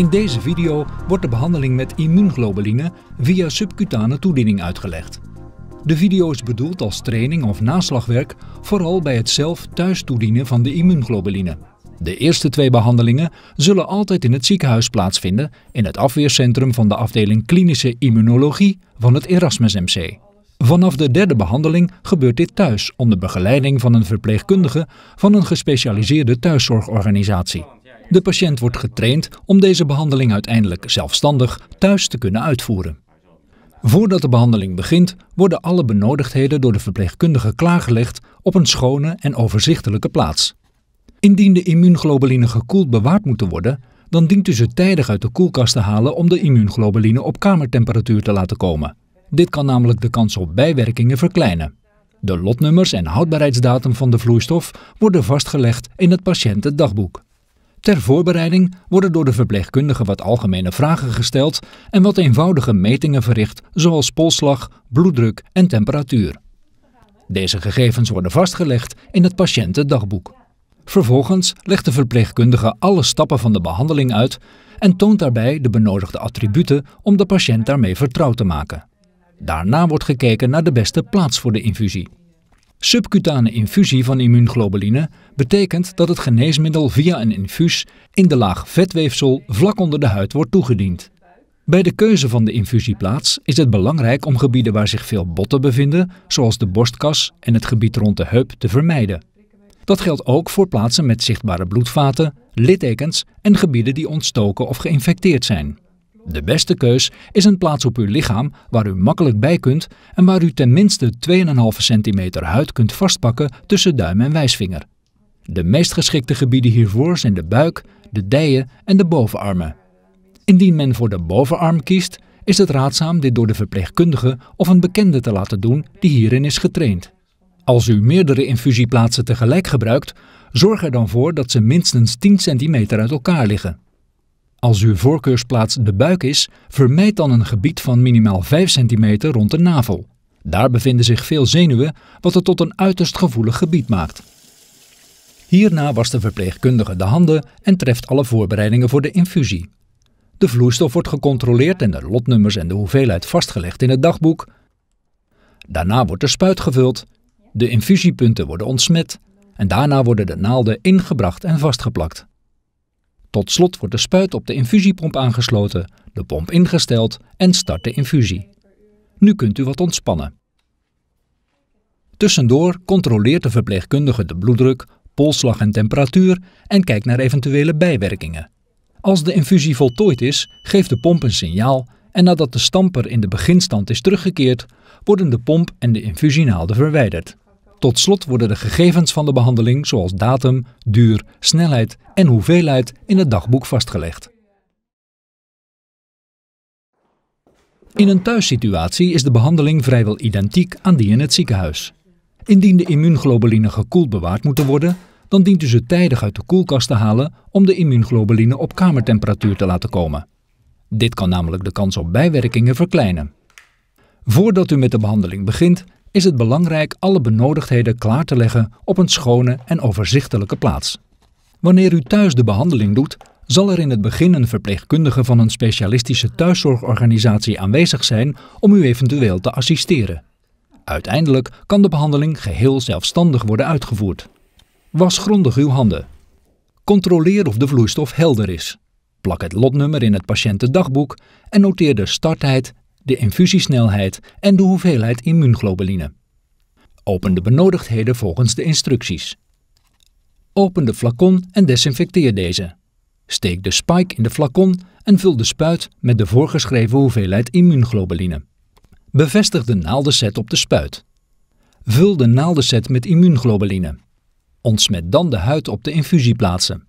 In deze video wordt de behandeling met immuunglobuline via subcutane toediening uitgelegd. De video is bedoeld als training of naslagwerk, vooral bij het zelf thuis toedienen van de immuunglobuline. De eerste twee behandelingen zullen altijd in het ziekenhuis plaatsvinden in het afweercentrum van de afdeling klinische immunologie van het Erasmus MC. Vanaf de derde behandeling gebeurt dit thuis onder begeleiding van een verpleegkundige van een gespecialiseerde thuiszorgorganisatie. De patiënt wordt getraind om deze behandeling uiteindelijk zelfstandig thuis te kunnen uitvoeren. Voordat de behandeling begint, worden alle benodigdheden door de verpleegkundige klaargelegd op een schone en overzichtelijke plaats. Indien de immuunglobuline gekoeld bewaard moeten worden, dan dient u ze tijdig uit de koelkast te halen om de immuunglobuline op kamertemperatuur te laten komen. Dit kan namelijk de kans op bijwerkingen verkleinen. De lotnummers en houdbaarheidsdatum van de vloeistof worden vastgelegd in het patiëntendagboek. Ter voorbereiding worden door de verpleegkundige wat algemene vragen gesteld en wat eenvoudige metingen verricht, zoals polslag, bloeddruk en temperatuur. Deze gegevens worden vastgelegd in het patiëntendagboek. Vervolgens legt de verpleegkundige alle stappen van de behandeling uit en toont daarbij de benodigde attributen om de patiënt daarmee vertrouwd te maken. Daarna wordt gekeken naar de beste plaats voor de infusie. Subcutane infusie van immuunglobuline betekent dat het geneesmiddel via een infuus in de laag vetweefsel vlak onder de huid wordt toegediend. Bij de keuze van de infusieplaats is het belangrijk om gebieden waar zich veel botten bevinden, zoals de borstkas en het gebied rond de heup, te vermijden. Dat geldt ook voor plaatsen met zichtbare bloedvaten, littekens en gebieden die ontstoken of geïnfecteerd zijn. De beste keus is een plaats op uw lichaam waar u makkelijk bij kunt en waar u tenminste 2,5 centimeter huid kunt vastpakken tussen duim en wijsvinger. De meest geschikte gebieden hiervoor zijn de buik, de dijen en de bovenarmen. Indien men voor de bovenarm kiest, is het raadzaam dit door de verpleegkundige of een bekende te laten doen die hierin is getraind. Als u meerdere infusieplaatsen tegelijk gebruikt, zorg er dan voor dat ze minstens 10 centimeter uit elkaar liggen. Als uw voorkeursplaats de buik is, vermijd dan een gebied van minimaal 5 cm rond de navel. Daar bevinden zich veel zenuwen, wat het tot een uiterst gevoelig gebied maakt. Hierna wast de verpleegkundige de handen en treft alle voorbereidingen voor de infusie. De vloeistof wordt gecontroleerd en de lotnummers en de hoeveelheid vastgelegd in het dagboek. Daarna wordt de spuit gevuld, de infusiepunten worden ontsmet en daarna worden de naalden ingebracht en vastgeplakt. Tot slot wordt de spuit op de infusiepomp aangesloten, de pomp ingesteld en start de infusie. Nu kunt u wat ontspannen. Tussendoor controleert de verpleegkundige de bloeddruk, polsslag en temperatuur en kijkt naar eventuele bijwerkingen. Als de infusie voltooid is, geeft de pomp een signaal en nadat de stamper in de beginstand is teruggekeerd, worden de pomp en de infusienaalden verwijderd. Tot slot worden de gegevens van de behandeling, zoals datum, duur, snelheid en hoeveelheid, in het dagboek vastgelegd. In een thuissituatie is de behandeling vrijwel identiek aan die in het ziekenhuis. Indien de immuunglobuline gekoeld bewaard moeten worden, dan dient u ze tijdig uit de koelkast te halen om de immuunglobuline op kamertemperatuur te laten komen. Dit kan namelijk de kans op bijwerkingen verkleinen. Voordat u met de behandeling begint, is het belangrijk alle benodigdheden klaar te leggen op een schone en overzichtelijke plaats. Wanneer u thuis de behandeling doet, zal er in het begin een verpleegkundige van een specialistische thuiszorgorganisatie aanwezig zijn om u eventueel te assisteren. Uiteindelijk kan de behandeling geheel zelfstandig worden uitgevoerd. Was grondig uw handen. Controleer of de vloeistof helder is. Plak het lotnummer in het patiëntendagboek en noteer de starttijd de infusiesnelheid en de hoeveelheid immuunglobuline. Open de benodigdheden volgens de instructies. Open de flacon en desinfecteer deze. Steek de spike in de flacon en vul de spuit met de voorgeschreven hoeveelheid immuunglobuline. Bevestig de naaldenset op de spuit. Vul de naaldenset met immuunglobuline. Ontsmet dan de huid op de infusieplaatsen.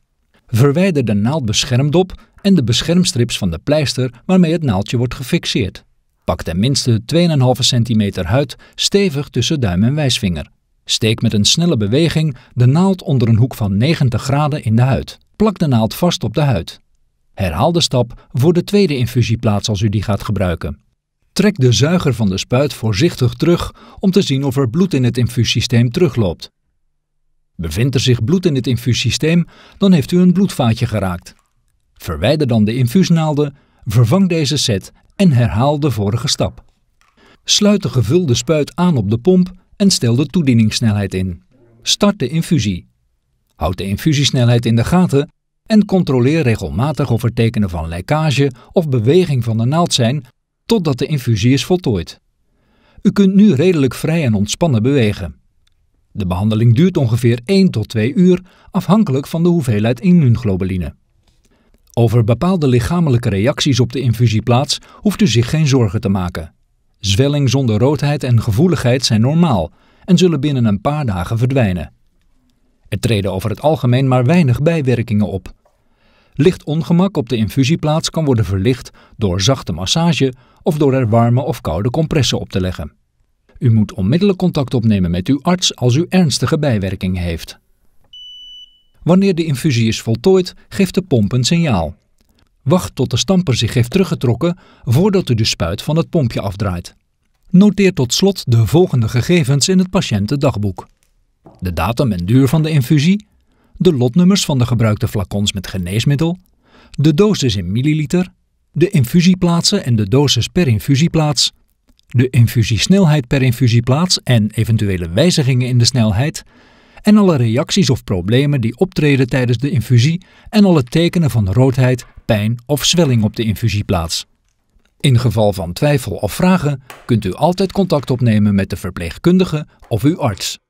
Verwijder de naaldbeschermdop en de beschermstrips van de pleister waarmee het naaldje wordt gefixeerd. Pak ten minste 2,5 centimeter huid stevig tussen duim en wijsvinger. Steek met een snelle beweging de naald onder een hoek van 90 graden in de huid. Plak de naald vast op de huid. Herhaal de stap voor de tweede infusieplaats als u die gaat gebruiken. Trek de zuiger van de spuit voorzichtig terug om te zien of er bloed in het infuussysteem terugloopt. Bevindt er zich bloed in het infuussysteem, dan heeft u een bloedvaatje geraakt. Verwijder dan de infuusnaalden, Vervang deze set en herhaal de vorige stap. Sluit de gevulde spuit aan op de pomp en stel de toedieningssnelheid in. Start de infusie. Houd de infusiesnelheid in de gaten en controleer regelmatig of er tekenen van lekkage of beweging van de naald zijn totdat de infusie is voltooid. U kunt nu redelijk vrij en ontspannen bewegen. De behandeling duurt ongeveer 1 tot 2 uur, afhankelijk van de hoeveelheid immuunglobuline. Over bepaalde lichamelijke reacties op de infusieplaats hoeft u zich geen zorgen te maken. Zwelling zonder roodheid en gevoeligheid zijn normaal en zullen binnen een paar dagen verdwijnen. Er treden over het algemeen maar weinig bijwerkingen op. Licht ongemak op de infusieplaats kan worden verlicht door zachte massage of door er warme of koude compressen op te leggen. U moet onmiddellijk contact opnemen met uw arts als u ernstige bijwerkingen heeft. Wanneer de infusie is voltooid, geeft de pomp een signaal. Wacht tot de stamper zich heeft teruggetrokken voordat u de spuit van het pompje afdraait. Noteer tot slot de volgende gegevens in het patiëntendagboek. De datum en duur van de infusie, de lotnummers van de gebruikte flacons met geneesmiddel, de dosis in milliliter, de infusieplaatsen en de dosis per infusieplaats, de infusiesnelheid per infusieplaats en eventuele wijzigingen in de snelheid en alle reacties of problemen die optreden tijdens de infusie en alle tekenen van roodheid, pijn of zwelling op de infusieplaats. In geval van twijfel of vragen kunt u altijd contact opnemen met de verpleegkundige of uw arts.